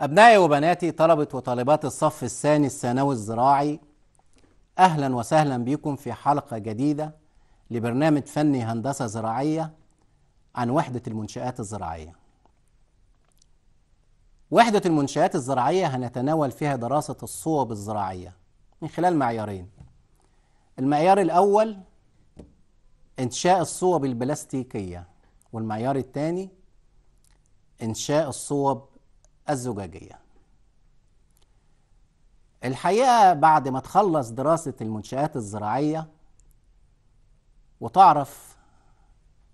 أبنائي وبناتي طلبة وطالبات الصف الثاني الثانوي الزراعي أهلا وسهلا بكم في حلقة جديدة لبرنامج فني هندسة زراعية عن وحدة المنشآت الزراعية وحدة المنشآت الزراعية هنتناول فيها دراسة الصوب الزراعية من خلال معيارين المعيار الأول إنشاء الصوب البلاستيكية والمعيار الثاني إنشاء الصوب الزجاجية الحقيقة بعد ما تخلص دراسة المنشآت الزراعية وتعرف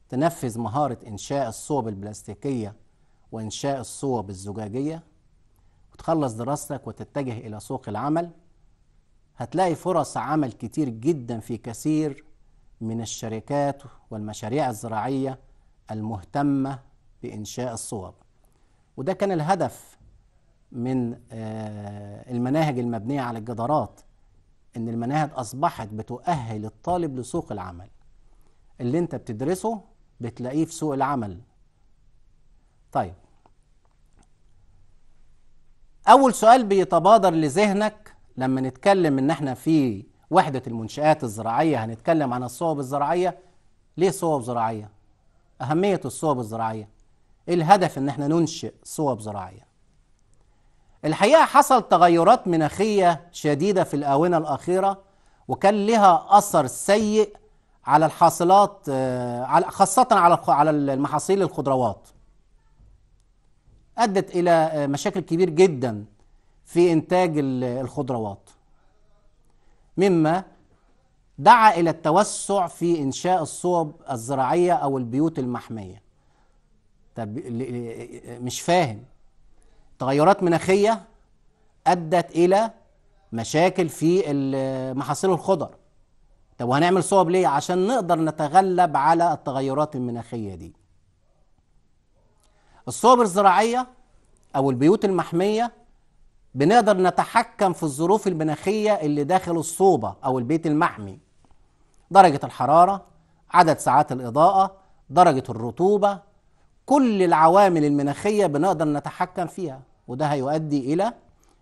تنفذ مهارة إنشاء الصوب البلاستيكية وإنشاء الصوب الزجاجية وتخلص دراستك وتتجه إلى سوق العمل هتلاقي فرص عمل كتير جدا في كثير من الشركات والمشاريع الزراعية المهتمة بإنشاء الصوب وده كان الهدف من آه، المناهج المبنية على الجدارات ان المناهج اصبحت بتؤهل الطالب لسوق العمل اللي انت بتدرسه بتلاقيه في سوق العمل طيب اول سؤال بيتبادر لذهنك لما نتكلم ان احنا في وحدة المنشآت الزراعية هنتكلم عن الصوب الزراعية ليه صوب زراعية؟ أهمية الصوب الزراعية ايه الهدف ان احنا ننشئ صوب زراعيه الحقيقه حصل تغيرات مناخيه شديده في الاونه الاخيره وكان لها اثر سيء على الحاصلات آه، خاصه على على المحاصيل الخضروات ادت الى آه، مشاكل كبير جدا في انتاج الخضروات مما دعا الى التوسع في انشاء الصوب الزراعيه او البيوت المحميه طب مش فاهم تغيرات مناخيه ادت الى مشاكل في محاصيل الخضر طب وهنعمل صوب ليه عشان نقدر نتغلب على التغيرات المناخيه دي الصوب الزراعيه او البيوت المحميه بنقدر نتحكم في الظروف المناخيه اللي داخل الصوبه او البيت المحمي درجه الحراره عدد ساعات الاضاءه درجه الرطوبه كل العوامل المناخيه بنقدر نتحكم فيها وده هيؤدي الى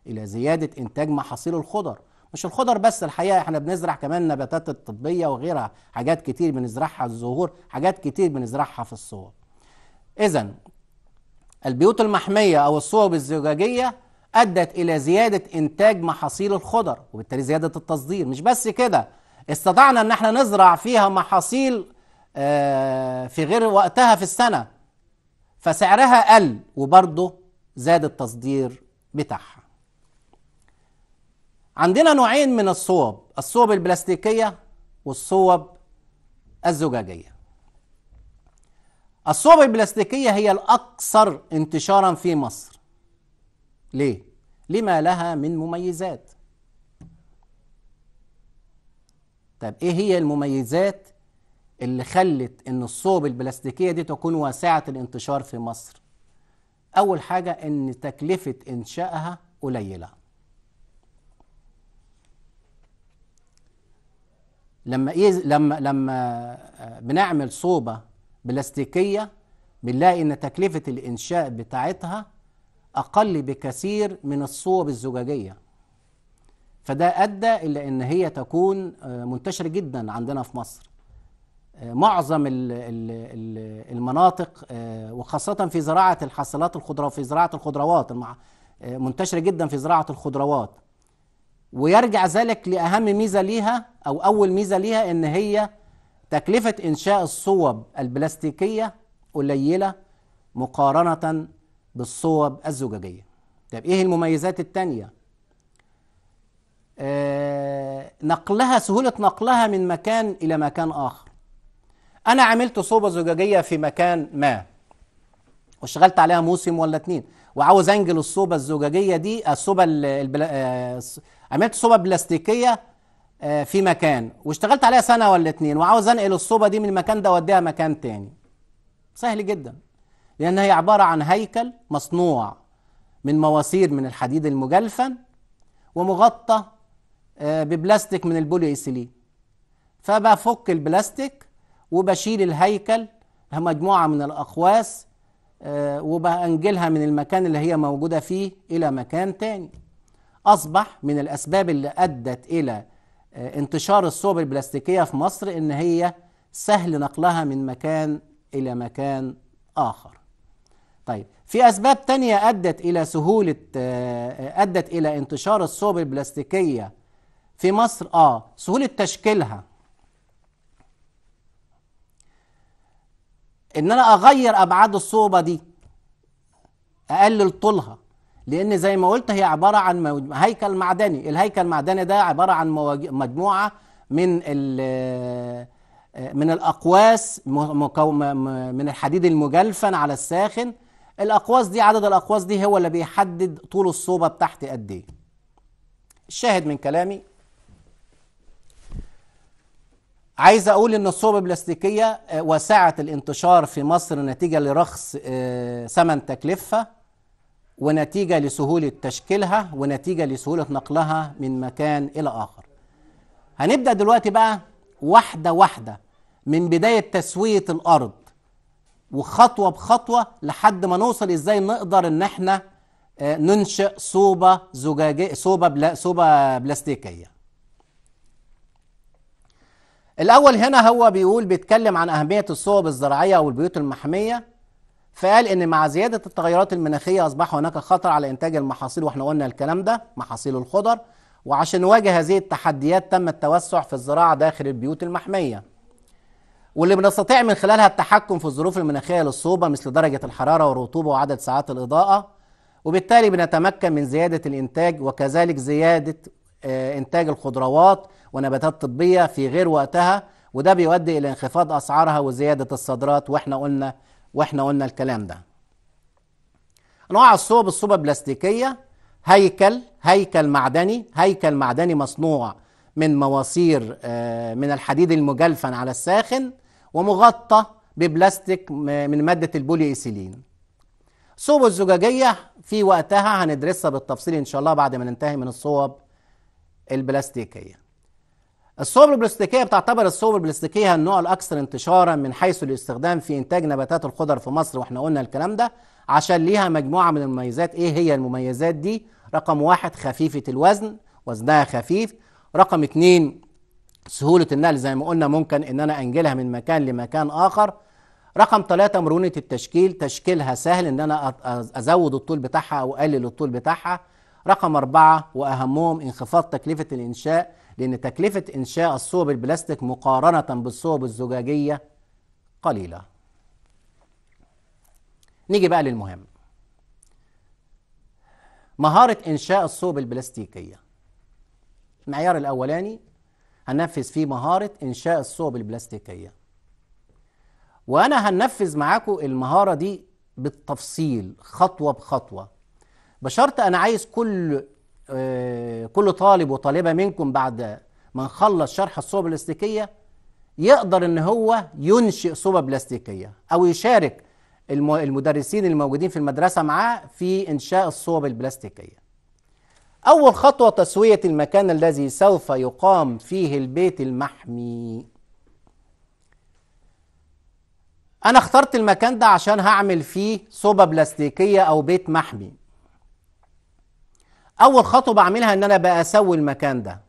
الى زياده انتاج محاصيل الخضر مش الخضر بس الحقيقه احنا بنزرع كمان نباتات الطبيه وغيرها حاجات كتير بنزرعها الزهور حاجات كتير بنزرعها في الصور اذا البيوت المحميه او الصوب الزجاجيه ادت الى زياده انتاج محاصيل الخضر وبالتالي زياده التصدير مش بس كده استطعنا ان احنا نزرع فيها محاصيل آه، في غير وقتها في السنه فسعرها قل وبرضه زاد التصدير بتاعها عندنا نوعين من الصوب الصوب البلاستيكية والصوب الزجاجية الصوب البلاستيكية هي الأكثر انتشارا في مصر ليه؟ لما لها من مميزات طب ايه هي المميزات اللي خلت ان الصوب البلاستيكيه دي تكون واسعه الانتشار في مصر اول حاجه ان تكلفه انشائها قليله لما إيه لما لما بنعمل صوبه بلاستيكيه بنلاقي ان تكلفه الانشاء بتاعتها اقل بكثير من الصوب الزجاجيه فده ادى الى ان هي تكون آه، منتشره جدا عندنا في مصر آه، معظم المناطق آه، وخاصة في زراعة الحاصلات الخضراء في زراعة الخضروات آه، منتشرة جدا في زراعة الخضروات ويرجع ذلك لأهم ميزة ليها أو أول ميزة ليها إن هي تكلفة إنشاء الصوب البلاستيكية قليلة مقارنة بالصوب الزجاجية طب إيه المميزات التانية؟ نقلها سهولة نقلها من مكان إلى مكان آخر انا عملت صوبه زجاجيه في مكان ما واشتغلت عليها موسم ولا اتنين وعاوز انجل الصوبه الزجاجيه دي الصوبه البلا... آه، عملت صوبه بلاستيكيه آه، في مكان واشتغلت عليها سنه ولا اتنين وعاوز انقل الصوبه دي من المكان ده واديها مكان تاني سهل جدا لان هي عباره عن هيكل مصنوع من مواسير من الحديد المجلفن ومغطى آه، ببلاستيك من البولي فبفك البلاستيك وبشيل الهيكل مجموعة من الأقواس آه، وبأنجلها من المكان اللي هي موجودة فيه إلى مكان تاني أصبح من الأسباب اللي أدت إلى آه، انتشار الصوب البلاستيكية في مصر إن هي سهل نقلها من مكان إلى مكان آخر طيب في أسباب تانية أدت إلى سهولة آه، أدت إلى انتشار الصوب البلاستيكية في مصر آه سهولة تشكيلها ان انا اغير ابعاد الصوبه دي اقلل طولها لان زي ما قلت هي عباره عن هيكل معدني الهيكل المعدني ده عباره عن مجموعه من من الاقواس من الحديد المجلفن على الساخن الاقواس دي عدد الاقواس دي هو اللي بيحدد طول الصوبه بتاعتي قد ايه الشاهد من كلامي عايز اقول ان الصوب البلاستيكيه آه، وسعه الانتشار في مصر نتيجه لرخص آه، ثمن تكلفه ونتيجه لسهوله تشكيلها ونتيجه لسهوله نقلها من مكان الى اخر هنبدا دلوقتي بقى واحده واحده من بدايه تسويه الارض وخطوه بخطوه لحد ما نوصل ازاي نقدر ان احنا آه، ننشئ صوبه زجاجيه صوبه بلا صوبه بلاستيكيه الأول هنا هو بيقول بيتكلم عن أهمية الصوب الزراعية أو البيوت المحمية فقال إن مع زيادة التغيرات المناخية أصبح هناك خطر على إنتاج المحاصيل وإحنا قلنا الكلام ده محاصيل الخضر وعشان نواجه هذه التحديات تم التوسع في الزراعة داخل البيوت المحمية واللي بنستطيع من خلالها التحكم في الظروف المناخية للصوبة مثل درجة الحرارة والرطوبة وعدد ساعات الإضاءة وبالتالي بنتمكن من زيادة الإنتاج وكذلك زيادة آه، إنتاج الخضروات ونباتات طبية في غير وقتها وده بيؤدي إلى انخفاض أسعارها وزيادة الصادرات وإحنا قلنا وإحنا قلنا الكلام ده أنواع الصوب الصوبة بلاستيكية هيكل هيكل معدني هيكل معدني مصنوع من مواسير آه، من الحديد المجلفن على الساخن ومغطى ببلاستيك من مادة البولي إيسيلين الصوب الزجاجية في وقتها هندرسها بالتفصيل إن شاء الله بعد ما ننتهي من الصوب البلاستيكيه الصوب البلاستيكيه بتعتبر الصوب البلاستيكيه النوع الاكثر انتشارا من حيث الاستخدام في انتاج نباتات الخضر في مصر واحنا قلنا الكلام ده عشان ليها مجموعه من المميزات ايه هي المميزات دي رقم واحد خفيفه الوزن وزنها خفيف رقم اتنين سهوله النقل زي ما قلنا ممكن ان انا انجلها من مكان لمكان اخر رقم ثلاثة مرونة التشكيل تشكيلها سهل ان انا ازود الطول بتاعها او اقلل الطول بتاعها رقم أربعة وأهمهم انخفاض تكلفة الإنشاء لأن تكلفة إنشاء الصوب البلاستيك مقارنة بالصوب الزجاجية قليلة نيجي بقى للمهم مهارة إنشاء الصوب البلاستيكية المعيار الأولاني هننفذ فيه مهارة إنشاء الصوب البلاستيكية وأنا هننفذ معاكم المهارة دي بالتفصيل خطوة بخطوة بشرط انا عايز كل آه، كل طالب وطالبه منكم بعد ما نخلص شرح الصوبة البلاستيكيه يقدر ان هو ينشئ صوبة بلاستيكيه او يشارك المدرسين الموجودين في المدرسه معاه في انشاء الصوب البلاستيكيه اول خطوه تسويه المكان الذي سوف يقام فيه البيت المحمي انا اخترت المكان ده عشان هعمل فيه صوبة بلاستيكيه او بيت محمي اول خطوه بعملها ان انا اسوي المكان ده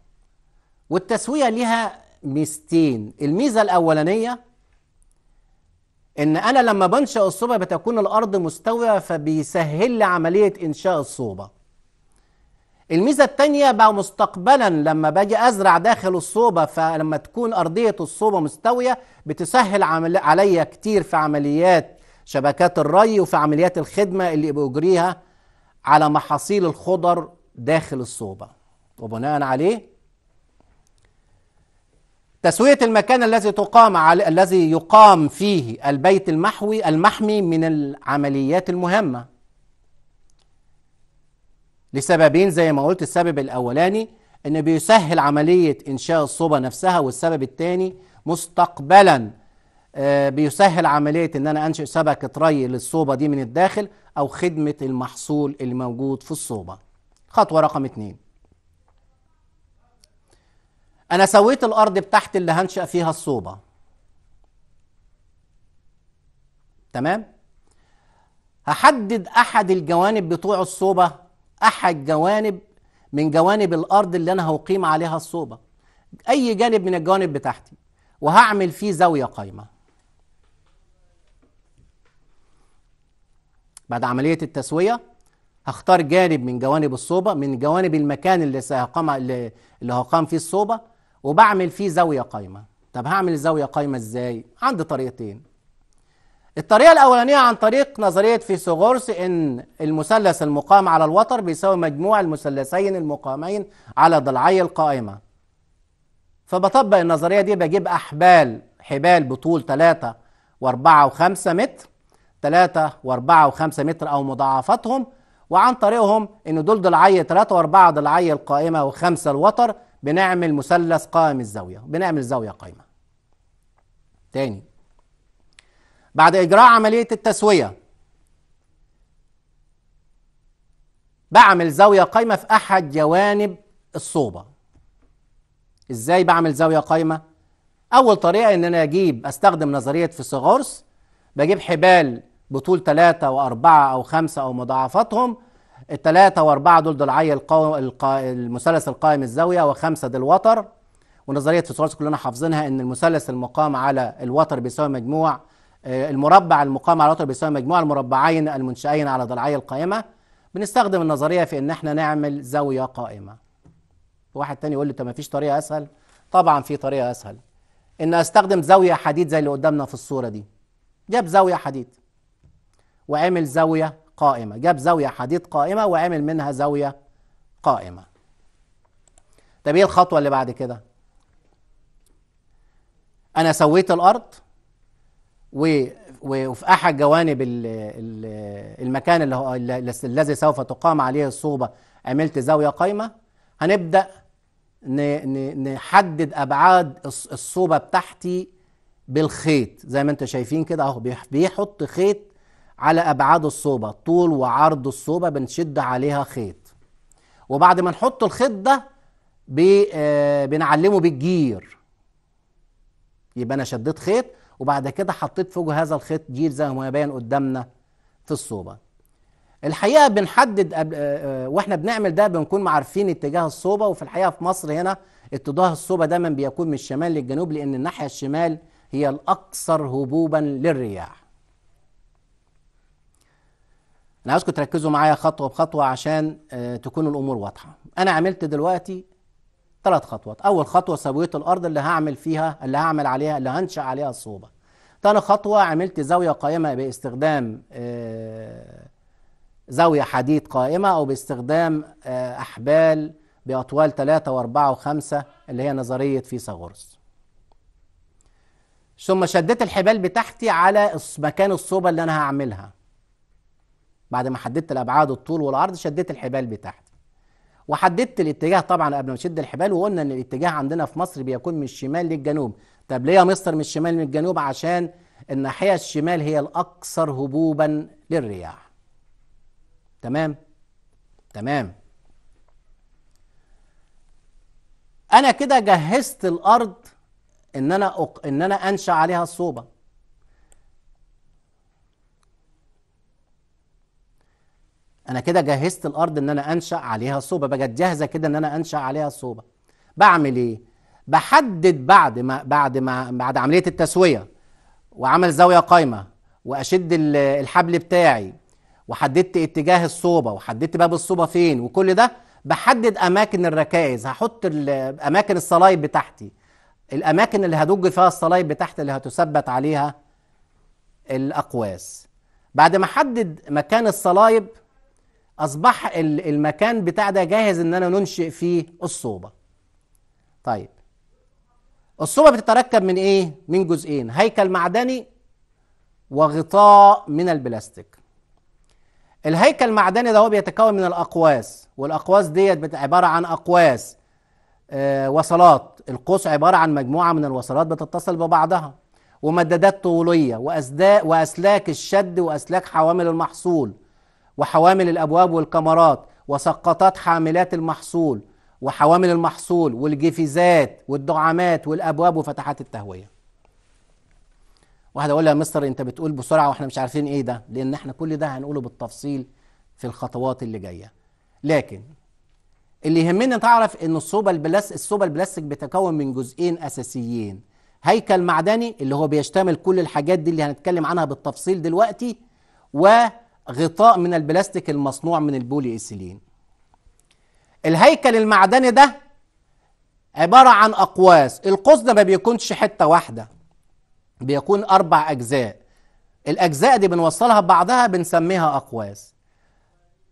والتسويه ليها ميزتين الميزه الاولانيه ان انا لما بنشا الصوبه بتكون الارض مستويه فبيسهل لي عمليه انشاء الصوبه الميزه الثانيه بقى مستقبلا لما باجي ازرع داخل الصوبه فلما تكون ارضيه الصوبه مستويه بتسهل عليا كتير في عمليات شبكات الري وفي عمليات الخدمه اللي بجريها على محاصيل الخضر داخل الصوبة وبناء عليه تسوية المكان الذي تقام على الذي يقام فيه البيت المحوي المحمي من العمليات المهمة لسببين زي ما قلت السبب الأولاني إن بيسهل عملية إنشاء الصوبة نفسها والسبب الثاني مستقبلا آه، بيسهل عملية إن أنا أنشئ شبكة ري للصوبة دي من الداخل أو خدمة المحصول الموجود في الصوبة خطوة رقم اتنين أنا سويت الأرض بتحت اللي هنشأ فيها الصوبة تمام هحدد أحد الجوانب بتوع الصوبة أحد جوانب من جوانب الأرض اللي أنا هقيم عليها الصوبة أي جانب من الجوانب بتاعتي وهعمل فيه زاوية قايمة بعد عملية التسوية هختار جانب من جوانب الصوبة من جوانب المكان اللي سيقام اللي هقام فيه الصوبة وبعمل فيه زاوية قايمة طب هعمل زاوية قايمة ازاي؟ عندي طريقتين الطريقة الأولانية عن طريق نظرية فيثاغورس إن المثلث المقام على الوتر بيساوي مجموع المثلثين المقامين على ضلعي القائمة فبطبق النظرية دي بجيب أحبال حبال بطول 3 و4 و5 متر 3 و4 و5 متر أو مضاعفاتهم وعن طريقهم ان دول ضلعي 3 و4 ضلعي القائمه وخمسه الوتر بنعمل مثلث قائم الزاويه بنعمل زاويه قائمه تاني بعد اجراء عمليه التسويه بعمل زاويه قائمه في احد جوانب الصوبه ازاي بعمل زاويه قائمه اول طريقه ان انا اجيب استخدم نظريه فيثاغورس بجيب حبال بطول ثلاثة وأربعة أو خمسة أو مضاعفاتهم الثلاثة وأربعة دول ضلعي القو... المثلث القائم الزاوية وخمسة دول الوتر ونظرية فيثاغورس كلنا حافظينها إن المثلث المقام على الوتر بيساوي مجموع آه، المربع المقام على الوتر بيساوي مجموع المربعين المنشئين على ضلعي القائمة بنستخدم النظرية في إن إحنا نعمل زاوية قائمة واحد تاني يقول لي طب ما فيش طريقة أسهل طبعا في طريقة أسهل إن أستخدم زاوية حديد زي اللي قدامنا في الصورة دي جاب زاوية حديد وعمل زاوية قائمة جاب زاوية حديد قائمة وعمل منها زاوية قائمة طب ايه الخطوة اللي بعد كده انا سويت الارض وفي احد جوانب المكان اللي الذي سوف تقام عليه الصوبة عملت زاوية قائمة هنبدأ نحدد ابعاد الصوبه بتاعتي بالخيط زي ما انتم شايفين كده اهو بيحط خيط على أبعاد الصوبة طول وعرض الصوبة بنشد عليها خيط وبعد ما نحط الخيط ده آه، بنعلمه بالجير يبقى أنا شديت خيط وبعد كده حطيت فوق هذا الخيط جير زي ما باين قدامنا في الصوبة الحقيقة بنحدد آه، آه، واحنا بنعمل ده بنكون عارفين اتجاه الصوبة وفي الحقيقة في مصر هنا اتجاه الصوبة دايما بيكون من الشمال للجنوب لأن الناحية الشمال هي الأكثر هبوبا للرياح انا عايزكم تركزوا معايا خطوه بخطوه عشان آه، تكون الامور واضحه انا عملت دلوقتي ثلاث خطوات اول خطوه سويت الارض اللي هعمل فيها اللي هعمل عليها اللي هنشا عليها الصوبه تاني خطوه عملت زاويه قائمه باستخدام آه، زاويه حديد قائمه او باستخدام آه، احبال باطوال 3 و4 و5 اللي هي نظريه فيثاغورس ثم شديت الحبال بتاعتي على مكان الصوبه اللي انا هعملها بعد ما حددت الابعاد الطول والعرض شديت الحبال بتاعتي وحددت الاتجاه طبعا قبل ما اشد الحبال وقلنا ان الاتجاه عندنا في مصر بيكون من الشمال للجنوب طب ليه يا مستر من الشمال من الجنوب عشان الناحيه الشمال هي الاكثر هبوبا للرياح تمام تمام انا كده جهزت الارض ان انا أق... ان انا انشا عليها الصوبه انا كده جهزت الارض ان انا انشا عليها صوبه بقت جاهزه كده ان انا انشا عليها صوبه بعمل ايه بحدد بعد ما بعد ما بعد عمليه التسويه وعمل زاويه قايمه واشد الحبل بتاعي وحددت اتجاه الصوبه وحددت باب الصوبه فين وكل ده بحدد اماكن الركائز هحط اماكن الصلايب بتاعتي الاماكن اللي هدج فيها الصلايب بتاعتي اللي هتثبت عليها الاقواس بعد ما احدد مكان الصلايب اصبح المكان بتاع ده جاهز ان انا ننشئ فيه الصوبه طيب الصوبه بتتركب من ايه من جزئين هيكل معدني وغطاء من البلاستيك الهيكل المعدني ده هو بيتكون من الاقواس والاقواس ديت عباره عن اقواس آه وصلات القوس عباره عن مجموعه من الوصلات بتتصل ببعضها ومدادات طوليه واسداء واسلاك الشد واسلاك حوامل المحصول وحوامل الابواب والكمرات وسقطات حاملات المحصول وحوامل المحصول والجفزات والدعامات والابواب وفتحات التهويه واحد اقول لها يا مستر انت بتقول بسرعه واحنا مش عارفين ايه ده لان احنا كل ده هنقوله بالتفصيل في الخطوات اللي جايه لكن اللي يهمنا تعرف ان الصوبه البلاس الصوبه البلاستيك بتكون من جزئين اساسيين هيكل معدني اللي هو بيشتمل كل الحاجات دي اللي هنتكلم عنها بالتفصيل دلوقتي و غطاء من البلاستيك المصنوع من البولي ايثيلين الهيكل المعدني ده عبارة عن أقواس القوس ده ما بيكونش حتة واحدة بيكون أربع أجزاء الأجزاء دي بنوصلها ببعضها بنسميها أقواس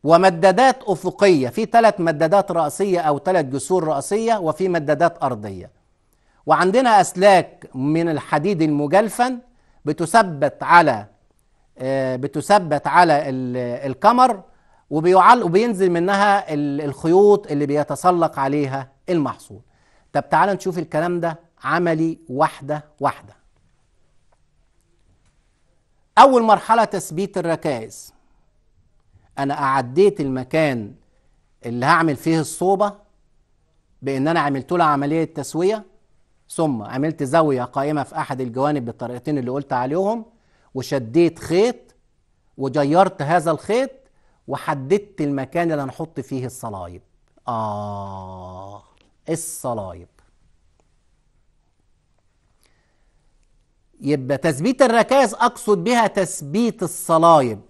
ومدادات أفقية في ثلاث مدادات رأسية أو ثلاث جسور رأسية وفي مدادات أرضية وعندنا أسلاك من الحديد المجلفن بتثبت على آه، بتثبت على الكمر وبيعلق وبينزل منها الخيوط اللي بيتسلق عليها المحصول طب تعال نشوف الكلام ده عملي واحدة واحدة أول مرحلة تثبيت الركائز أنا أعديت المكان اللي هعمل فيه الصوبة بإن أنا عملت له عملية تسوية ثم عملت زاوية قائمة في أحد الجوانب بالطريقتين اللي قلت عليهم وشديت خيط وجيرت هذا الخيط وحددت المكان اللي هنحط فيه الصلايب آه الصلايب يبقى تثبيت الركائز أقصد بها تثبيت الصلايب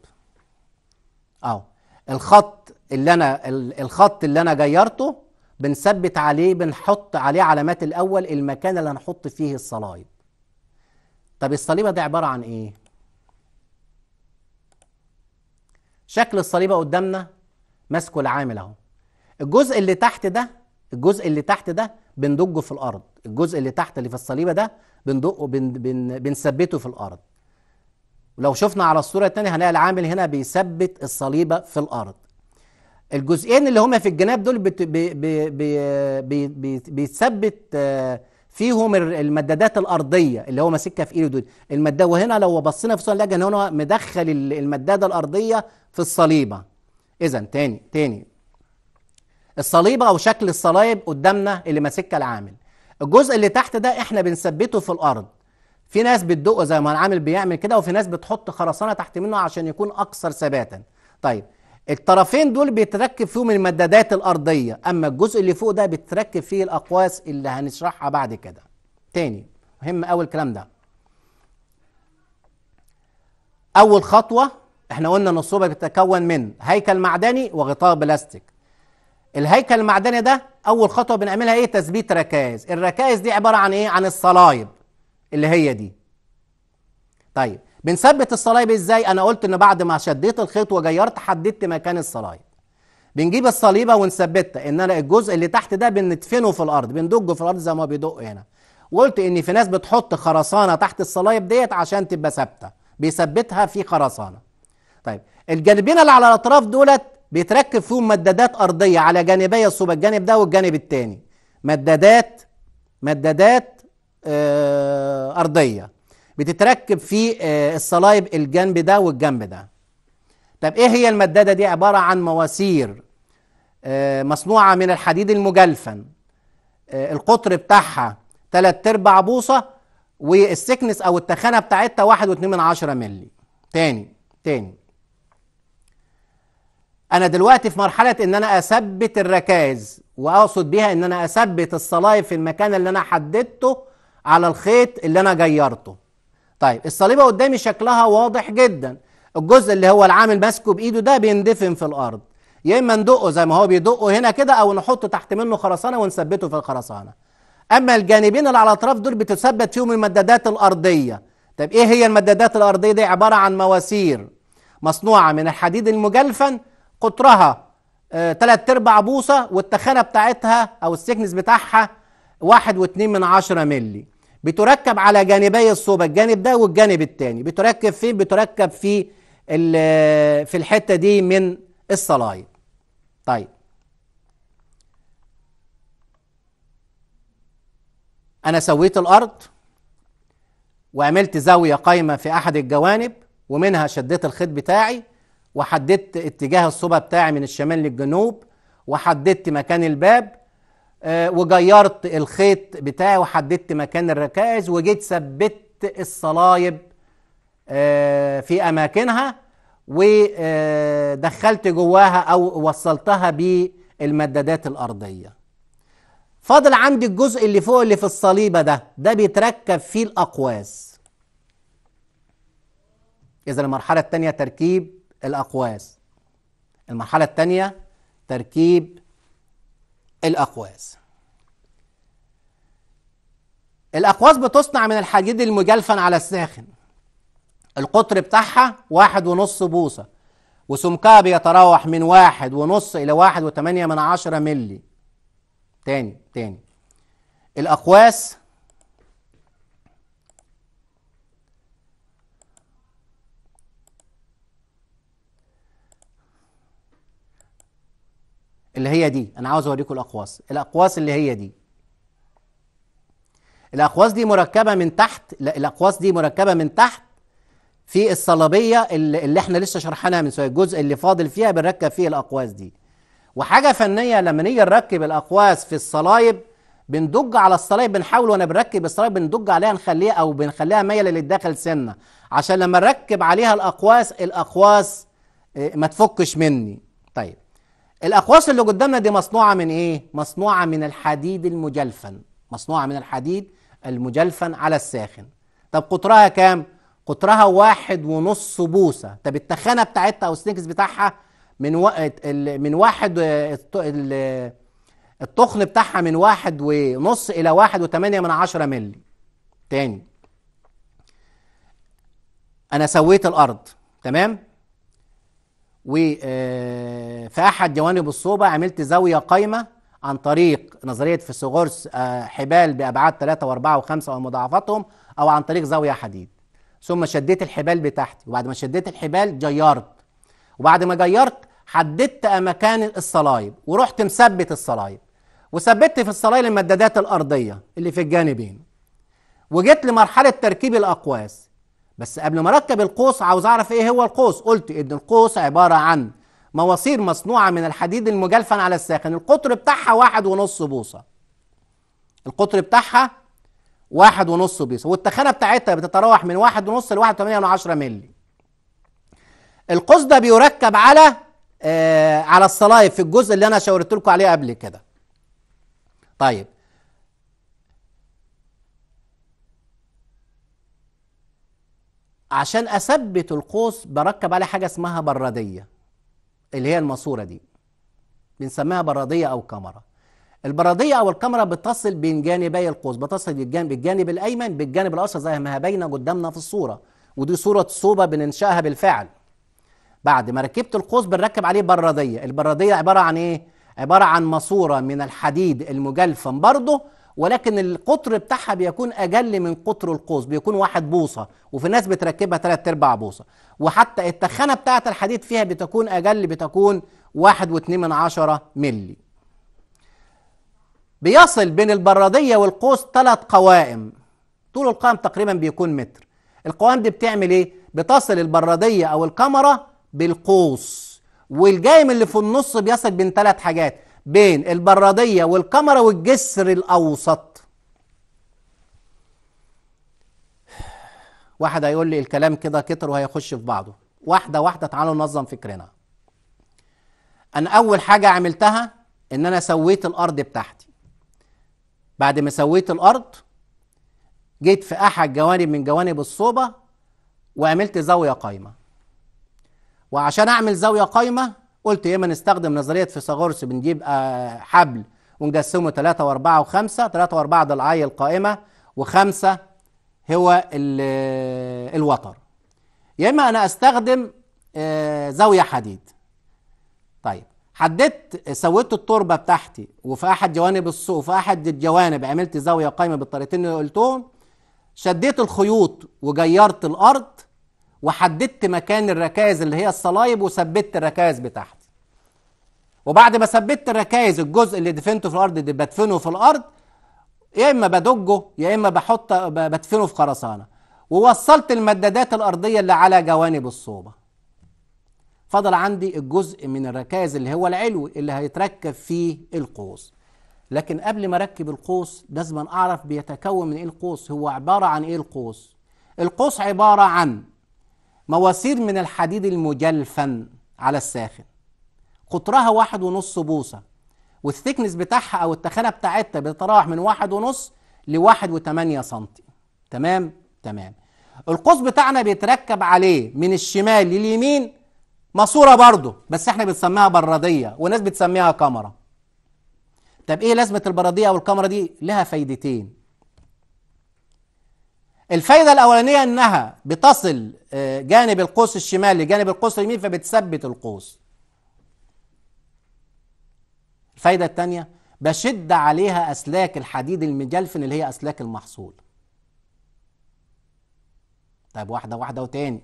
أهو الخط اللي أنا الخط اللي أنا جيرته بنثبت عليه بنحط عليه علامات الأول المكان اللي هنحط فيه الصلايب طب الصليبة دي عبارة عن إيه؟ شكل الصليبه قدامنا ماسكه العامل اهو الجزء اللي تحت ده الجزء اللي تحت ده بندقه في الارض الجزء اللي تحت اللي في الصليبه ده بندقه بن بن بنثبته في الارض ولو شفنا على الصوره الثانيه هنلاقي العامل هنا بيثبت الصليبه في الارض الجزئين اللي هما في الجناب دول بت... بيتثبت آه، فيهم المدادات الارضيه اللي هو ماسكها في ايده دول المداد وهنا لو بصينا في صوره نلاقي ان هنا مدخل المداده الارضيه في الصليبة إذا تاني تاني الصليبة أو شكل الصلايب قدامنا اللي ماسكها العامل الجزء اللي تحت ده إحنا بنثبته في الأرض في ناس بتدقه زي ما العامل بيعمل كده وفي ناس بتحط خرسانة تحت منه عشان يكون أكثر ثباتا طيب الطرفين دول بيتركب فيهم المدادات الأرضية أما الجزء اللي فوق ده بيتركب فيه الأقواس اللي هنشرحها بعد كده تاني مهم أول الكلام ده أول خطوة احنا قلنا ان الصوبة بتتكون من هيكل معدني وغطاء بلاستيك الهيكل المعدني ده اول خطوه بنعملها ايه تثبيت ركائز الركائز دي عباره عن ايه عن الصلايب اللي هي دي طيب بنثبت الصلايب ازاي انا قلت ان بعد ما شديت الخيط وجيرت حددت مكان الصلايب بنجيب الصليبه ونثبتها ان انا الجزء اللي تحت ده بندفنه في الارض بندقه في الارض زي ما بيدق هنا وقلت ان في ناس بتحط خرسانه تحت الصلايب ديت عشان تبقى ثابته بيثبتها في خرسانه طيب الجانبين اللي على الاطراف دولت بيتركب فيهم مدادات ارضيه على جانبي الصوب الجانب ده والجانب الثاني مدادات مدادات آه، ارضيه بتتركب في آه، الصلايب الجنب ده والجنب ده طب ايه هي المداده دي عباره عن مواسير آه، مصنوعه من الحديد المجلفن القطر بتاعها 3 ارباع بوصه والسكنس او التخانه بتاعتها 1.2 ملي تاني تاني انا دلوقتي في مرحله ان انا اثبت الركائز واقصد بيها ان انا اثبت الصلايب في المكان اللي انا حددته على الخيط اللي انا جيرته طيب الصليبه قدامي شكلها واضح جدا الجزء اللي هو العامل ماسكه بايده ده بيندفن في الارض يا اما ندقه زي ما هو بيدقه هنا كده او نحطه تحت منه خرسانه ونثبته في الخرسانه اما الجانبين اللي على الاطراف دول بتثبت فيهم المدادات الارضيه طب ايه هي المدادات الارضيه دي عباره عن مواسير مصنوعه من الحديد المجلفن قطرها آه، تلات اربع بوصة والتخانة بتاعتها أو السكنس بتاعها واحد واتنين من عشرة ملي بتركب على جانبي الصوبة الجانب ده والجانب التاني بتركب فين؟ بتركب في آه، في الحتة دي من الصلايب طيب أنا سويت الأرض وعملت زاوية قايمة في أحد الجوانب ومنها شديت الخيط بتاعي وحددت اتجاه الصوبة بتاعي من الشمال للجنوب وحددت مكان الباب آه، وجيرت الخيط بتاعي وحددت مكان الركائز وجيت ثبت الصلايب آه، في اماكنها ودخلت آه، جواها او وصلتها بالمدادات الارضيه فاضل عندي الجزء اللي فوق اللي في الصليبه ده ده بيتركب فيه الاقواس اذا المرحله الثانيه تركيب الأقواس المرحلة الثانية تركيب الأقواس الأقواس بتصنع من الحديد المجلفن على الساخن القطر بتاعها واحد ونص بوصة وسمكها بيتراوح من واحد ونص إلى واحد وتمانية من عشرة ملي تاني تاني الأقواس اللي هي دي انا عاوز اوريكم الاقواس الاقواس اللي هي دي الاقواس دي مركبه من تحت الاقواس دي مركبه من تحت في الصليبيه اللي, اللي احنا لسه شرحناها من شويه الجزء اللي فاضل فيها بنركب فيه الاقواس دي وحاجه فنيه لما نيجي نركب الاقواس في الصلايب بندق على الصلايب بنحاول وانا بنركب الصلايب بندق عليها نخليها او بنخليها مايله للداخل سنه عشان لما نركب عليها الاقواس الاقواس آه، ما تفكش مني الأقواس اللي قدامنا دي مصنوعة من إيه؟ مصنوعة من الحديد المجلفن مصنوعة من الحديد المجلفن على الساخن طب قطرها كام؟ قطرها واحد ونص بوصة طب التخانة بتاعتها أو السنكس بتاعها من وقت من واحد التخن بتاعها من واحد ونص إلى واحد وتمانية من عشرة ملي تاني أنا سويت الأرض تمام؟ وفي آه، احد جوانب الصوبه عملت زاويه قايمه عن طريق نظريه فيثاغورس آه، حبال بابعاد 3 و4 و5 ومضاعفاتهم او عن طريق زاويه حديد ثم شديت الحبال بتاعتي وبعد ما شديت الحبال جيرت وبعد ما جيرت حددت مكان الصلايب ورحت مثبت الصلايب وثبتت في الصلايب المدادات الارضيه اللي في الجانبين وجيت لمرحله تركيب الاقواس بس قبل ما اركب القوس عاوز اعرف ايه هو القوس قلت ان القوس عباره عن مواسير مصنوعه من الحديد المجلفن على الساخن القطر بتاعها واحد ونص بوصه القطر بتاعها واحد ونص بوصه والتخانه بتاعتها بتتراوح من واحد ونص لواحد وثمانية من عشرة مللي القوس ده بيركب على آه على الصلايف في الجزء اللي انا شاورت لكم عليه قبل كده طيب عشان اثبت القوس بركب عليه حاجه اسمها براديه اللي هي الماسوره دي بنسميها براديه او كاميرا البراديه او الكاميرا بتصل بين جانبي القوس بتصل بالجانب, بالجانب الايمن بالجانب الايسر زي ما باينه قدامنا في الصوره ودي صوره صوبه بننشاها بالفعل بعد ما ركبت القوس بنركب عليه براديه البراديه عباره عن ايه عباره عن ماسوره من الحديد المجلفن برضه ولكن القطر بتاعها بيكون اجل من قطر القوس بيكون واحد بوصه وفي ناس بتركبها ثلاث ارباع بوصه وحتى التخانه بتاعه الحديد فيها بتكون اجل بتكون واحد واتنين من عشرة ملي بيصل بين البرادية والقوس ثلاث قوائم طول القائم تقريبا بيكون متر القوائم دي بتعمل ايه بتصل البرادية او الكاميرا بالقوس والجايم اللي في النص بيصل بين ثلاث حاجات بين البرادية والقمرة والجسر الأوسط واحد هيقول لي الكلام كده كتر وهيخش في بعضه واحدة واحدة تعالوا ننظم فكرنا أنا أول حاجة عملتها إن أنا سويت الأرض بتاعتي بعد ما سويت الأرض جيت في أحد جوانب من جوانب الصوبة وعملت زاوية قايمة وعشان أعمل زاوية قايمة قلت يا اما نستخدم نظريه فيثاغورس بنجيب آه، حبل ونقسمه 3 و4 و5 3 و4 ضلعي القائمه و5 هو آه، الوتر يا اما انا استخدم آه، زاويه حديد طيب حددت سويت التربه بتاعتي وفي احد جوانب السوق وفي احد الجوانب عملت زاويه قائمه بالطريقتين اللي قلتهم شديت الخيوط وجيرت الارض وحددت مكان الركائز اللي هي الصلايب وثبتت الركائز بتاعتي وبعد ما ثبتت الركائز الجزء اللي دفنته في الارض دي بدفنه في الارض يا اما بدجه يا اما بحط بدفنه في خرسانه ووصلت المدادات الارضيه اللي على جوانب الصوبه فضل عندي الجزء من الركائز اللي هو العلوي اللي هيتركب فيه القوس لكن قبل ما اركب القوس لازم اعرف بيتكون من ايه القوس هو عباره عن ايه القوس القوس عباره عن مواسير من الحديد المجلفن على الساخن قطرها واحد ونص بوصة والثيكنس بتاعها أو التخانة بتاعتها بتتراوح من واحد ونص لواحد وتمانية سنتي تمام تمام القوس بتاعنا بيتركب عليه من الشمال لليمين ماسورة برضه بس احنا بنسميها برادية وناس بتسميها كاميرا طب ايه لازمة البرادية او الكاميرا دي لها فايدتين الفايدة الاولانية انها بتصل آه، جانب القوس الشمالي جانب القوس اليمين فبتثبت القوس الفايدة التانية بشد عليها أسلاك الحديد المجلفن اللي هي أسلاك المحصول طيب واحدة واحدة وتاني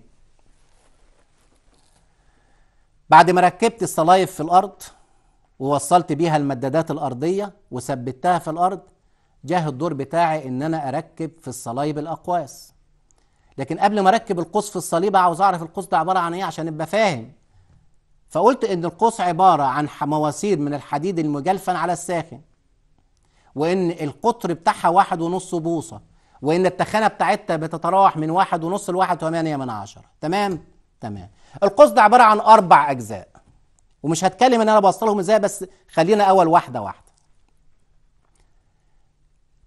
بعد ما ركبت الصلايف في الأرض ووصلت بيها المدادات الأرضية وثبتها في الأرض جه الدور بتاعي إن أنا أركب في الصلايب الأقواس لكن قبل ما اركب القوس في الصليب عاوز اعرف القوس ده عباره عن ايه عشان ابقى فاهم فقلت ان القوس عباره عن مواسير من الحديد المجلفن على الساخن وان القطر بتاعها واحد ونص بوصه وان التخانه بتاعتها بتتراوح من واحد ونص لواحد وثمانية من عشرة تمام تمام القوس ده عباره عن اربع اجزاء ومش هتكلم ان انا بوصلهم ازاي بس خلينا اول واحده واحده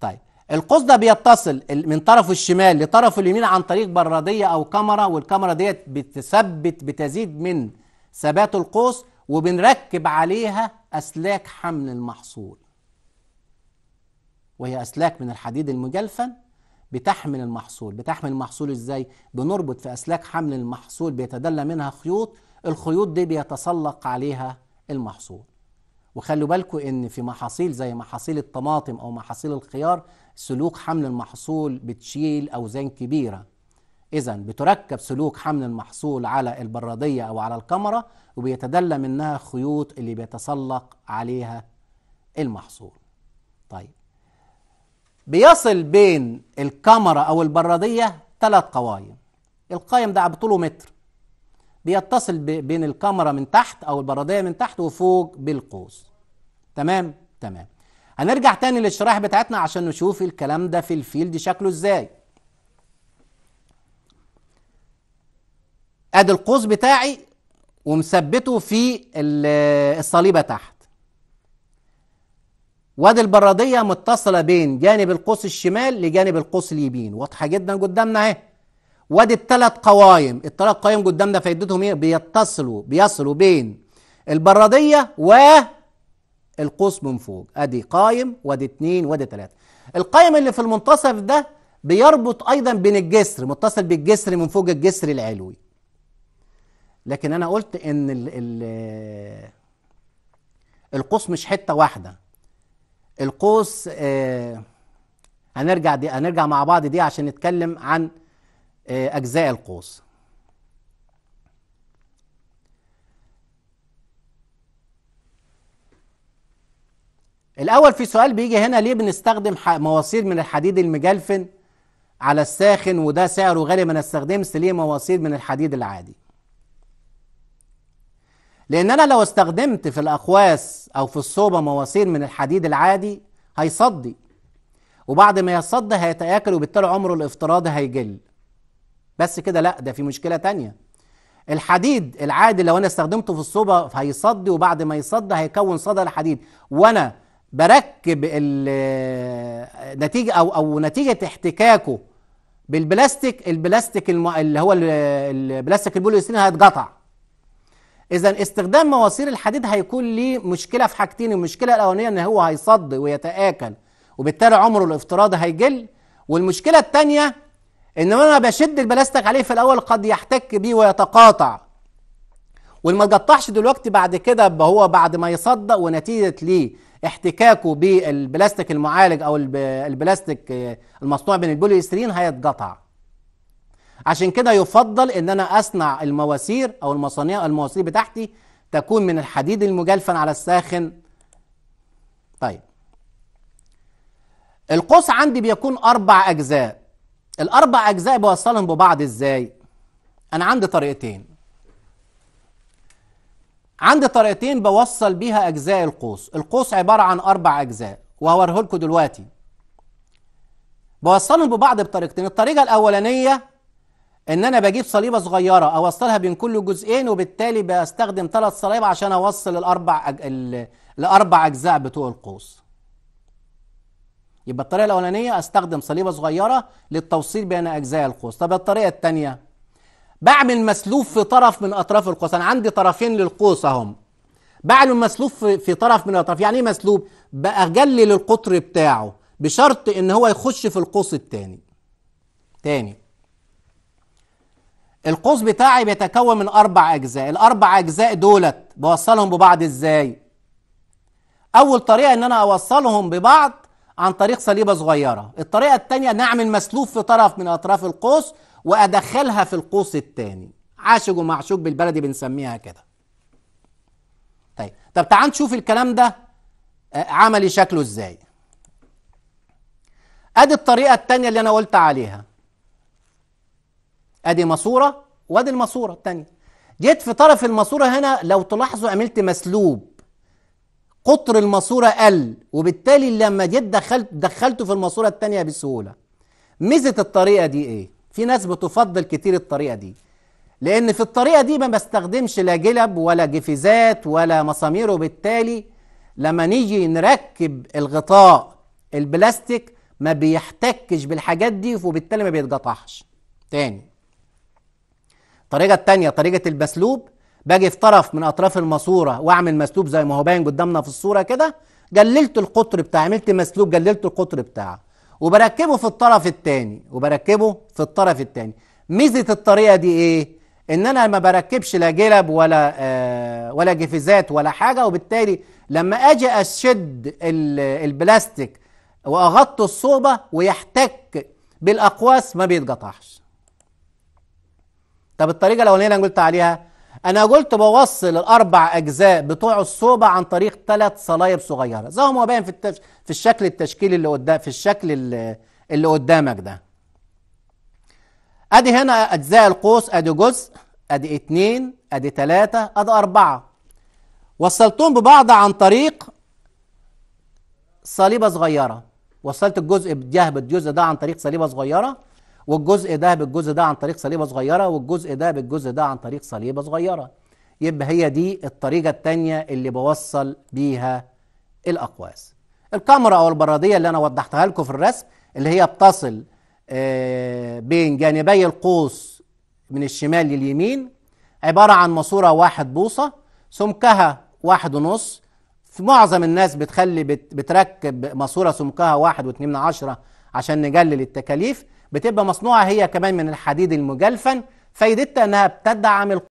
طيب القوس ده بيتصل من طرفه الشمال لطرفه اليمين عن طريق براديه او كاميرا والكاميرا ديت بتثبت بتزيد من ثبات القوس وبنركب عليها اسلاك حمل المحصول وهي اسلاك من الحديد المجلفن بتحمل المحصول بتحمل المحصول ازاي بنربط في اسلاك حمل المحصول بيتدلى منها خيوط الخيوط دي بيتسلق عليها المحصول وخلوا بالكم ان في محاصيل زي محاصيل الطماطم او محاصيل الخيار سلوك حمل المحصول بتشيل أوزان كبيرة إذا بتركب سلوك حمل المحصول على البرادية أو على الكاميرا وبيتدلى منها خيوط اللي بيتسلق عليها المحصول طيب بيصل بين الكاميرا أو البرادية ثلاث قوايم القايم ده بطوله متر بيتصل بين الكاميرا من تحت أو البرادية من تحت وفوق بالقوس تمام تمام هنرجع تاني للشرائح بتاعتنا عشان نشوف الكلام ده في الفيلد شكله ازاي ادي القوس بتاعي ومثبته في الصليبه تحت وادي البراديه متصله بين جانب القوس الشمال لجانب القوس اليمين واضحه جدا قدامنا اهي وادي الثلاث قوايم الثلاث قوايم قدامنا فائدتهم ايه بيتصلوا بيصلوا بين البراديه و القوس من فوق ادي قايم وادي اتنين وادي تلاته القايم اللي في المنتصف ده بيربط ايضا بين الجسر متصل بالجسر من فوق الجسر العلوي لكن انا قلت ان ال ال القوس مش حته واحده القوس آه هنرجع دي هنرجع مع بعض دي عشان نتكلم عن آه اجزاء القوس الاول في سؤال بيجي هنا ليه بنستخدم مواسير من الحديد المجلفن على الساخن وده سعره غالي ما نستخدمش ليه مواسير من الحديد العادي لان انا لو استخدمت في الاقواس او في الصوبه مواسير من الحديد العادي هيصدي وبعد ما يصدي هيتاكل وبالتالي عمره الافتراضي هيجل بس كده لا ده في مشكله تانية الحديد العادي لو انا استخدمته في الصوبه هيصدي وبعد ما يصدي هيكون صدى الحديد وانا بركب النتيجة أو أو نتيجة احتكاكه بالبلاستيك البلاستيك الم... اللي هو البلاستيك البوليستين هيتقطع إذا استخدام مواسير الحديد هيكون ليه مشكلة في حاجتين المشكلة الأولانية إن هو هيصد ويتآكل وبالتالي عمره الافتراضي هيقل والمشكلة الثانية إن أنا بشد البلاستيك عليه في الأول قد يحتك بيه ويتقاطع واللي تقطعش دلوقتي بعد كده هو بعد ما يصدق ونتيجة ليه احتكاكه بالبلاستيك المعالج او البلاستيك المصنوع من البوليسترين هيتقطع عشان كده يفضل ان انا اصنع المواسير او المصانع المواسير بتاعتي تكون من الحديد المجلفن على الساخن طيب القوس عندي بيكون اربع اجزاء الاربع اجزاء بوصلهم ببعض ازاي انا عندي طريقتين عندي طريقتين بوصل بيها اجزاء القوس القوس عباره عن اربع اجزاء وهوريه لكم دلوقتي بوصلهم ببعض بطريقتين الطريقه الاولانيه ان انا بجيب صليبه صغيره اوصلها بين كل جزئين وبالتالي بستخدم ثلاث صلايب عشان اوصل الاربع أج... ال... الاربع اجزاء بتوع القوس يبقى الطريقه الاولانيه استخدم صليبه صغيره للتوصيل بين اجزاء القوس طب الطريقه الثانيه بعمل مسلوف في طرف من اطراف القوس انا عندي طرفين للقوس اهم بعمل مسلوف في, طرف من الاطراف يعني ايه مسلوب بقلل القطر بتاعه بشرط ان هو يخش في القوس الثاني تاني القوس بتاعي بيتكون من اربع اجزاء الاربع اجزاء دولت بوصلهم ببعض ازاي اول طريقه ان انا اوصلهم ببعض عن طريق صليبه صغيره الطريقه الثانيه نعمل اعمل في طرف من اطراف القوس وادخلها في القوس الثاني عاشق ومعشوق بالبلدي بنسميها كده طيب طب تعال نشوف الكلام ده آه، عملي شكله ازاي ادي الطريقه الثانيه اللي انا قلت عليها ادي ماسوره وادي الماسوره الثانيه جيت في طرف الماسوره هنا لو تلاحظوا عملت مسلوب قطر الماسوره قل وبالتالي لما جيت دخلت دخلته في الماسوره الثانيه بسهوله ميزه الطريقه دي ايه في ناس بتفضل كتير الطريقة دي لأن في الطريقة دي ما بستخدمش لا جلب ولا جفزات ولا مسامير وبالتالي لما نيجي نركب الغطاء البلاستيك ما بيحتكش بالحاجات دي وبالتالي ما بيتقطعش تاني الطريقة التانية طريقة البسلوب باجي في طرف من أطراف الماسورة وأعمل مسلوب زي ما هو باين قدامنا في الصورة كده جللت القطر بتاع عملت مسلوب جللت القطر بتاعه وبركبه في الطرف الثاني وبركبه في الطرف الثاني ميزه الطريقه دي ايه ان انا ما بركبش لا جلب ولا آه ولا جفزات ولا حاجه وبالتالي لما اجي اشد البلاستيك واغطي الصوبه ويحتك بالاقواس ما بيتقطعش طب الطريقه الاولانيه اللي انا قلت عليها أنا قلت بوصل الأربع أجزاء بتوع الصوبة عن طريق ثلاث صلايب صغيرة زي ما باين في, التش... في الشكل التشكيلي اللي قدام في الشكل اللي, اللي قدامك ده أدي هنا أجزاء القوس أدي جزء أدي اتنين أدي تلاتة أدي أربعة وصلتهم ببعض عن طريق صليبة صغيرة وصلت الجزء بجهب الجزء ده عن طريق صليبة صغيرة والجزء ده بالجزء ده عن طريق صليبه صغيره والجزء ده بالجزء ده عن طريق صليبه صغيره يبقى هي دي الطريقه الثانيه اللي بوصل بيها الاقواس الكاميرا او البراديه اللي انا وضحتها لكم في الرسم اللي هي بتصل آه، بين جانبي القوس من الشمال لليمين عباره عن ماسوره واحد بوصه سمكها واحد ونص في معظم الناس بتخلي بتركب ماسوره سمكها واحد واتنين من عشره عشان نقلل التكاليف بتبقى مصنوعة هي كمان من الحديد المجلفن فايدتها انها بتدعم